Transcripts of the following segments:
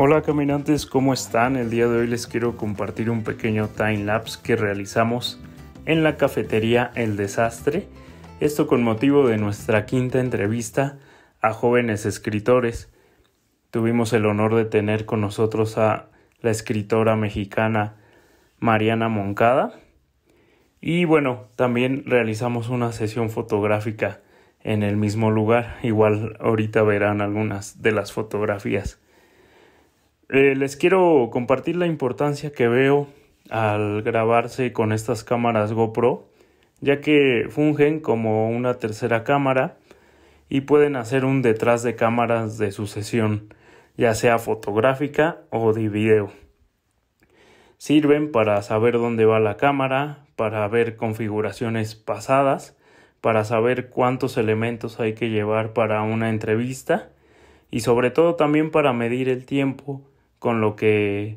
Hola caminantes, ¿cómo están? El día de hoy les quiero compartir un pequeño time lapse que realizamos en la cafetería El Desastre, esto con motivo de nuestra quinta entrevista a jóvenes escritores. Tuvimos el honor de tener con nosotros a la escritora mexicana Mariana Moncada y bueno, también realizamos una sesión fotográfica en el mismo lugar, igual ahorita verán algunas de las fotografías. Eh, les quiero compartir la importancia que veo al grabarse con estas cámaras GoPro, ya que fungen como una tercera cámara y pueden hacer un detrás de cámaras de sucesión, ya sea fotográfica o de video. Sirven para saber dónde va la cámara, para ver configuraciones pasadas, para saber cuántos elementos hay que llevar para una entrevista y sobre todo también para medir el tiempo con lo que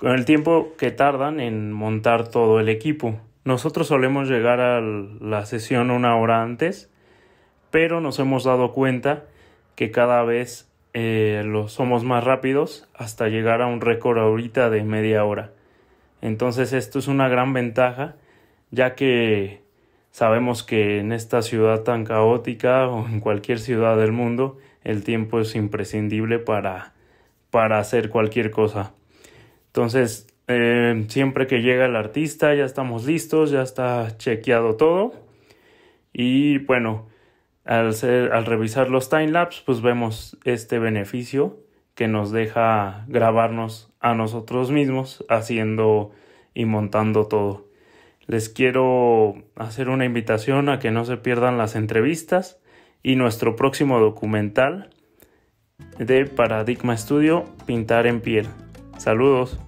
con el tiempo que tardan en montar todo el equipo. Nosotros solemos llegar a la sesión una hora antes, pero nos hemos dado cuenta que cada vez eh, lo somos más rápidos hasta llegar a un récord ahorita de media hora. Entonces esto es una gran ventaja, ya que sabemos que en esta ciudad tan caótica o en cualquier ciudad del mundo, el tiempo es imprescindible para para hacer cualquier cosa. Entonces, eh, siempre que llega el artista, ya estamos listos, ya está chequeado todo. Y bueno, al, ser, al revisar los timelapse, pues vemos este beneficio que nos deja grabarnos a nosotros mismos haciendo y montando todo. Les quiero hacer una invitación a que no se pierdan las entrevistas y nuestro próximo documental de Paradigma Studio Pintar en Piel. Saludos.